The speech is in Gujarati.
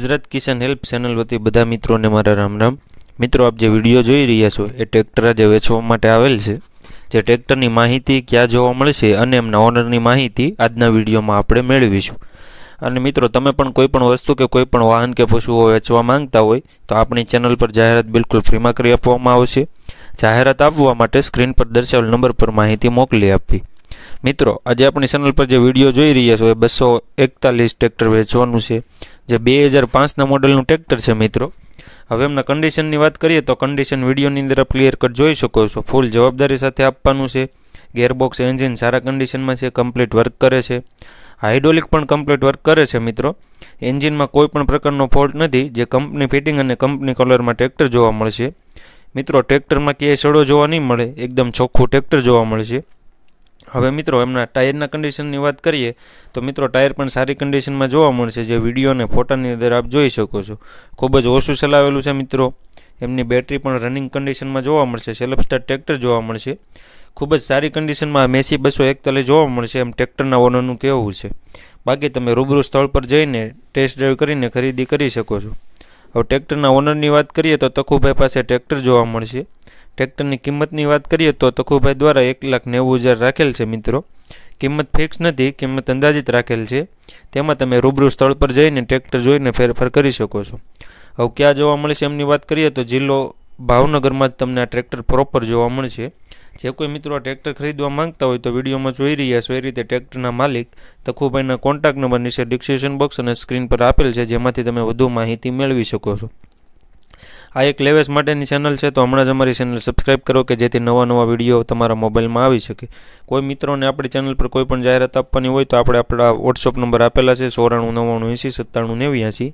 ગુજરાત કિશન હેલ્પ ચેનલ વતી બધા મિત્રોને મારા રામ રામ મિત્રો આપ જે વિડીયો જોઈ રહ્યા છો એ ટ્રેક્ટર આજે વેચવા માટે આવેલ છે જે ટ્રેક્ટરની માહિતી ક્યાં જોવા મળશે અને એમના ઓનરની માહિતી આજના વિડીયોમાં આપણે મેળવીશું અને મિત્રો તમે પણ કોઈ પણ વસ્તુ કે કોઈ પણ વાહન કે પશુઓ વેચવા માંગતા હોય તો આપણી ચેનલ પર જાહેરાત બિલકુલ ફ્રીમાં કરી આપવામાં આવશે જાહેરાત આપવા માટે સ્ક્રીન પર દર્શાવેલ નંબર પર માહિતી મોકલી આપવી મિત્રો આજે આપણી ચેનલ પર જે વિડીયો જોઈ રહ્યા છો એ બસો એકતાલીસ ટ્રેક્ટર વેચવાનું છે જે બે હજાર પાંચના મોડલનું ટ્રેક્ટર છે મિત્રો હવે એમના કન્ડિશનની વાત કરીએ તો કન્ડિશન વિડીયોની અંદર ક્લિયર કટ જોઈ શકો છો ફૂલ જવાબદારી સાથે આપવાનું છે ગેરબોક્સ એન્જિન સારા કન્ડિશનમાં છે કમ્પ્લીટ વર્ક કરે છે હાઇડ્રોલિક પણ કમ્પ્લીટ વર્ક કરે છે મિત્રો એન્જિનમાં કોઈ પણ પ્રકારનો ફોલ્ટ નથી જે કંપની ફિટિંગ અને કંપની કલરમાં ટ્રેક્ટર જોવા મળશે મિત્રો ટ્રેક્ટરમાં ક્યાંય સડો જોવા નહીં મળે એકદમ ચોખ્ખું ટ્રેક્ટર જોવા મળશે હવે મિત્રો એમના ટાયરના કન્ડિશનની વાત કરીએ તો મિત્રો ટાયર પણ સારી કન્ડિશનમાં જોવા મળશે જે વિડીયો અને ફોટાની અંદર આપ જોઈ શકો છો ખૂબ જ ઓછું ચલાવેલું છે મિત્રો એમની બેટરી પણ રનિંગ કન્ડિશનમાં જોવા મળશે સેલ્ફ સ્ટાર્ટ ટ્રેક્ટર જોવા મળશે ખૂબ જ સારી કન્ડિશનમાં મેસી બસો એકતાલીસ જોવા મળશે એમ ટ્રેક્ટરના ઓનરનું કહેવું છે બાકી તમે રૂબરૂ સ્થળ પર જઈને ટેસ્ટ ડ્રાઈવ કરીને ખરીદી કરી શકો છો હવે ટ્રેક્ટરના ઓનરની વાત કરીએ તો તખુભાઈ પાસે ટ્રેક્ટર જોવા મળશે ટ્રેક્ટરની કિંમતની વાત કરીએ તો તખુભાઈ દ્વારા એક લાખ નેવું હજાર રાખેલ છે મિત્રો કિંમત ફિક્સ નથી કિંમત અંદાજિત રાખેલ છે તેમાં તમે રૂબરૂ સ્થળ પર જઈને ટ્રેક્ટર જોઈને ફેરફાર કરી શકો છો હવે ક્યાં જોવા મળશે એમની વાત કરીએ તો જિલ્લો ભાવનગરમાં જ તમને આ ટ્રેક્ટર પ્રોપર જોવા મળશે જે કોઈ મિત્રો આ ટ્રેક્ટર ખરીદવા માંગતા હોય તો વિડીયોમાં જોઈ રહ્યા છો એ રીતે ટ્રેક્ટરના માલિક તખુભાઈના કોન્ટેક્ટ નંબર નીચે ડિસ્ક્રિપ્શન બોક્સ અને સ્ક્રીન પર આપેલ છે જેમાંથી તમે વધુ માહિતી મેળવી શકો છો આ એક લેવેસ માટેની ચેનલ છે તો હમણાં જ અમારી ચેનલ સબસ્ક્રાઈબ કરો કે જેથી નવા નવા વિડીયો તમારા મોબાઈલમાં આવી શકે કોઈ મિત્રોને આપણી ચેનલ પર કોઈ પણ જાહેરાત આપવાની હોય તો આપણે આપણા વોટ્સઅપ નંબર આપેલા છે ચોરાણું નવ્વાણું એંસી સત્તાણું નેવ્યાસી